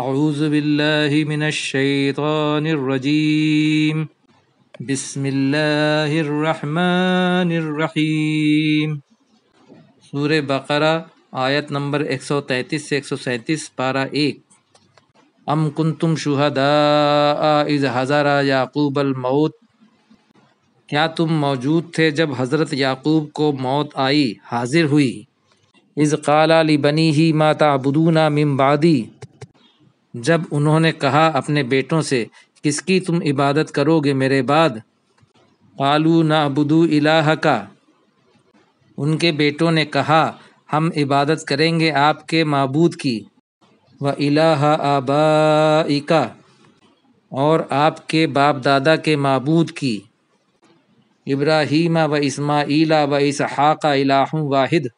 أعوذ بالله من الشيطان الرجيم بسم الله الرحمन الرحيم सूर्य बकरा आयत नंबर 133 से 137 पारा एक अम कुंतुम शुहदा इज़ हज़ारा याकूब मौत क्या तुम मौजूद थे जब हज़रत याकूब को मौत आई हाजिर हुई इज़ काला बनी ही माता अबदूना मिमबादी जब उन्होंने कहा अपने बेटों से किसकी तुम इबादत करोगे मेरे बाद आलू नाबुदू इलाह का उनके बेटों ने कहा हम इबादत करेंगे आपके मबूद की व इलाह आबाइका और आपके बाप दादा के मबूद की इब्राहीम व इसमाइला व इसहाक़ इलाहू वाहिद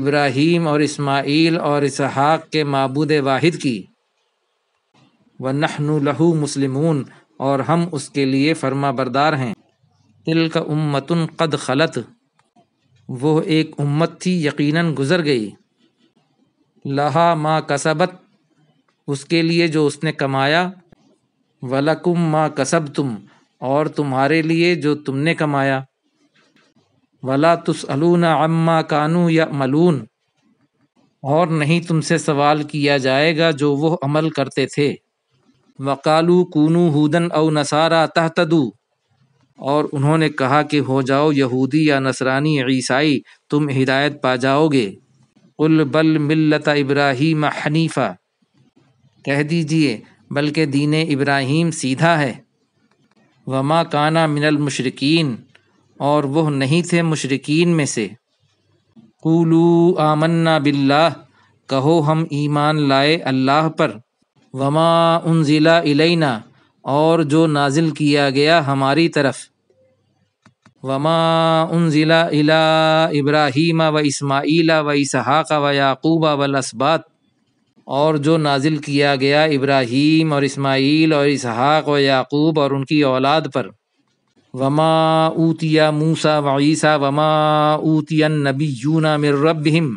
इब्राहीम और इस्माईल और इसहाक़ के मबूद वाहिद की व लहू मुस्लिमून और हम उसके लिए फर्मा बरदार हैं तिल का उम्मतन कद खलत वह एक उम्मत थी यकीन गुज़र गई लहा माँ कसबत उसके लिए जो उसने कमाया वलकुम माँ कसब तुम और तुम्हारे लिए जो तुमने कमाया वला तुसलून अम्मा कानू या मलून और नहीं तुमसे सवाल किया जाएगा जो वो अमल करते थे वकालू कूनू हूदन और नसारा तहतदु और उन्होंने कहा कि हो जाओ यहूदी या नसरानी ईसाई तुम हिदायत पा जाओगे उल बल मिलत इब्राहिम हनीफ़ा कह दीजिए बल्कि दीन इब्राहीम सीधा है वमा काना मिनल मुशरकिन और वह नहीं थे मुशरकिन में से कुलू आमन्ना बिल्लाह कहो हम ईमान लाए अल्लाह पर वमा उन ज़िला इलैना और जो नाजिल किया गया हमारी तरफ वमा उन ज़िला इला इब्राहीम व इसमाईल व इसहाक व याकूब वलसबात और जो नाजिल किया गया इब्राहीम और इस्माईल और इसहाक व याकूब और उनकी औलाद पर वमा ऊतिया मूसा व ईसा वमा ऊतिया नबी यूना मिर रबहिम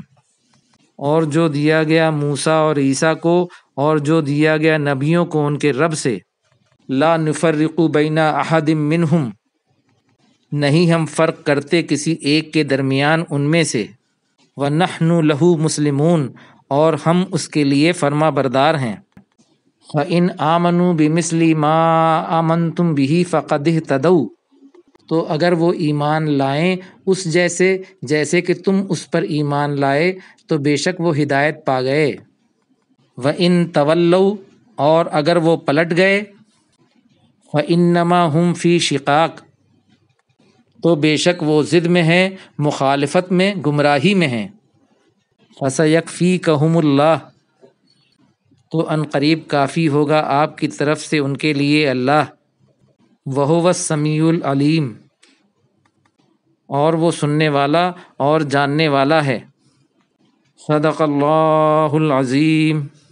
और जो दिया गया मूसा और ईसा को और जो दिया गया नबियों को उनके रब से ला नफरक बैना अहदम मिनहुम नहीं हम फ़र्क करते किसी एक के दरमियान उनमें से व नहनु लहू मुसलमून और हम उसके लिए फर्मा बरदार हैं इन आमनु बिमसली माँ आमन तुम भी फ़कदह तदऊ तो अगर वो ईमान लाएं उस जैसे जैसे कि तुम उस पर ईमान लाए तो बेशक वो हिदायत पा गए व इन तवल्लु और अगर वो पलट गए व नमा हम फ़ी शिकाक तो बेशक वो ज़िद में हैं मुखालफत में गुमराही में हैं फसयक फ़ी कहमुल्ला तो अनकरीब काफ़ी होगा आपकी तरफ से उनके लिए अल्लाह वह समीउल और वो सुनने वाला और जानने वाला है सदक़ल्लाहुल अज़ीम